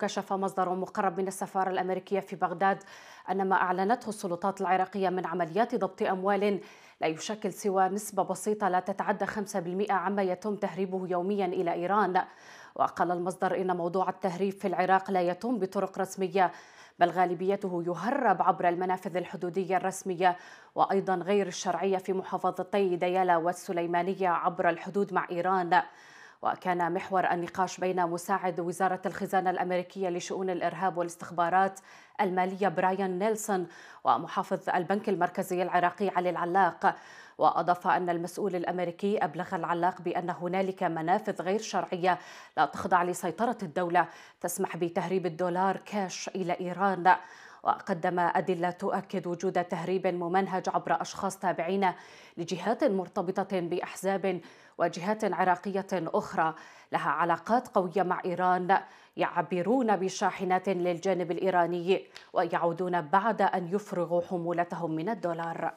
كشف مصدر مقرب من السفارة الأمريكية في بغداد أن ما أعلنته السلطات العراقية من عمليات ضبط أموال لا يشكل سوى نسبة بسيطة لا تتعدى 5% عما يتم تهريبه يوميا إلى إيران وقال المصدر إن موضوع التهريب في العراق لا يتم بطرق رسمية بل غالبيته يهرب عبر المنافذ الحدودية الرسمية وأيضا غير الشرعية في محافظتي ديالا والسليمانية عبر الحدود مع إيران وكان محور النقاش بين مساعد وزارة الخزانة الأمريكية لشؤون الإرهاب والاستخبارات المالية برايان نيلسون ومحافظ البنك المركزي العراقي علي العلاق وأضاف أن المسؤول الأمريكي أبلغ العلاق بأن هنالك منافذ غير شرعية لا تخضع لسيطرة الدولة تسمح بتهريب الدولار كاش إلى إيران وقدم أدلة تؤكد وجود تهريب ممنهج عبر أشخاص تابعين لجهات مرتبطة بأحزاب وجهات عراقية أخرى لها علاقات قوية مع إيران يعبرون بشاحنات للجانب الإيراني ويعودون بعد أن يفرغوا حمولتهم من الدولار